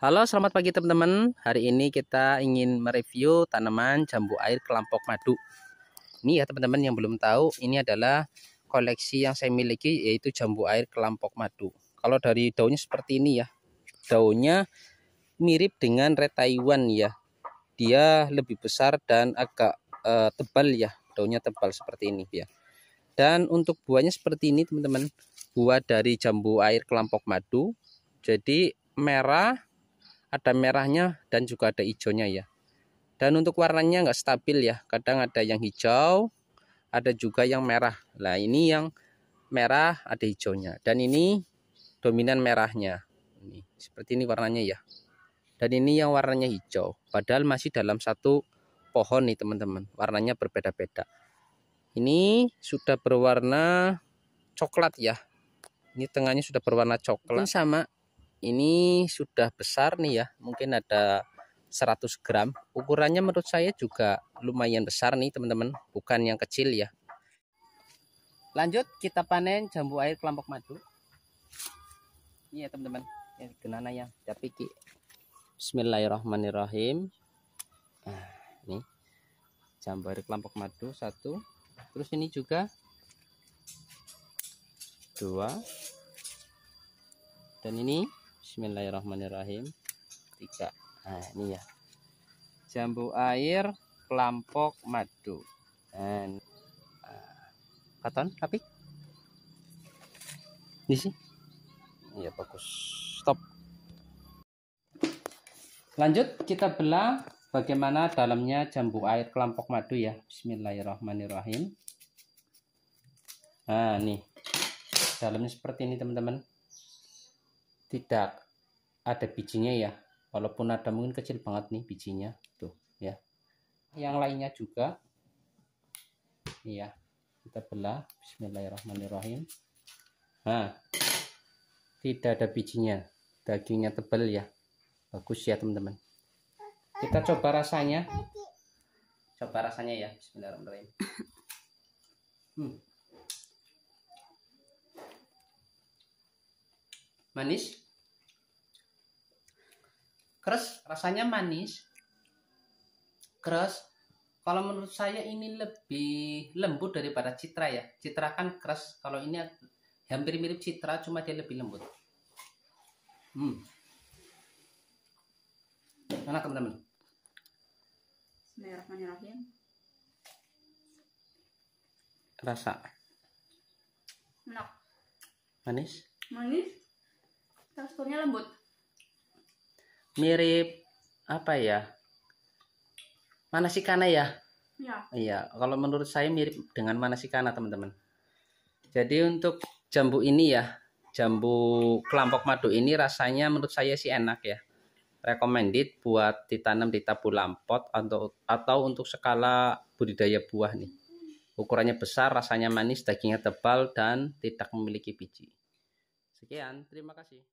Halo, selamat pagi teman-teman. Hari ini kita ingin mereview tanaman jambu air kelampok madu. Ini ya teman-teman yang belum tahu, ini adalah koleksi yang saya miliki yaitu jambu air kelampok madu. Kalau dari daunnya seperti ini ya. Daunnya mirip dengan red Taiwan ya. Dia lebih besar dan agak uh, tebal ya. Daunnya tebal seperti ini ya. Dan untuk buahnya seperti ini teman-teman. Buah dari jambu air kelampok madu. Jadi merah, ada merahnya dan juga ada hijaunya ya dan untuk warnanya nggak stabil ya kadang ada yang hijau ada juga yang merah nah ini yang merah ada hijaunya dan ini dominan merahnya ini seperti ini warnanya ya dan ini yang warnanya hijau padahal masih dalam satu pohon nih teman-teman warnanya berbeda-beda ini sudah berwarna coklat ya ini tengahnya sudah berwarna coklat Mungkin sama ini sudah besar nih ya mungkin ada 100 gram ukurannya menurut saya juga lumayan besar nih teman-teman bukan yang kecil ya lanjut kita panen jambu air kelompok madu iya teman-teman yang genana ya tapi Bismillahirrahmanirrahim nah, ini jambu air kelompok madu satu terus ini juga dua dan ini Bismillahirrahmanirrahim tiga nah ini ya jambu air kelompok madu dan uh, katon tapi ini sih Iya bagus stop lanjut kita belah bagaimana dalamnya jambu air kelompok madu ya Bismillahirrahmanirrahim nah nih dalamnya seperti ini teman-teman tidak ada bijinya ya walaupun ada mungkin kecil banget nih bijinya tuh ya yang lainnya juga iya kita belah bismillahirrahmanirrahim nah tidak ada bijinya dagingnya tebal ya bagus ya teman-teman kita coba rasanya coba rasanya ya bismillahirrahmanirrahim hmm. manis Keras rasanya manis. Keras kalau menurut saya ini lebih lembut daripada citra ya. Citra kan keras, kalau ini hampir mirip citra cuma dia lebih lembut. Hmm. Enak teman-teman. Rasa. Enak. Manis. Manis. Teksturnya lembut mirip apa ya? Manasikana ya? Ya. Iya, kalau menurut saya mirip dengan manasikana, teman-teman. Jadi untuk jambu ini ya, jambu kelampok madu ini rasanya menurut saya sih enak ya. Recommended buat ditanam di tabu lampot atau atau untuk skala budidaya buah nih. Ukurannya besar, rasanya manis, dagingnya tebal dan tidak memiliki biji. Sekian, terima kasih.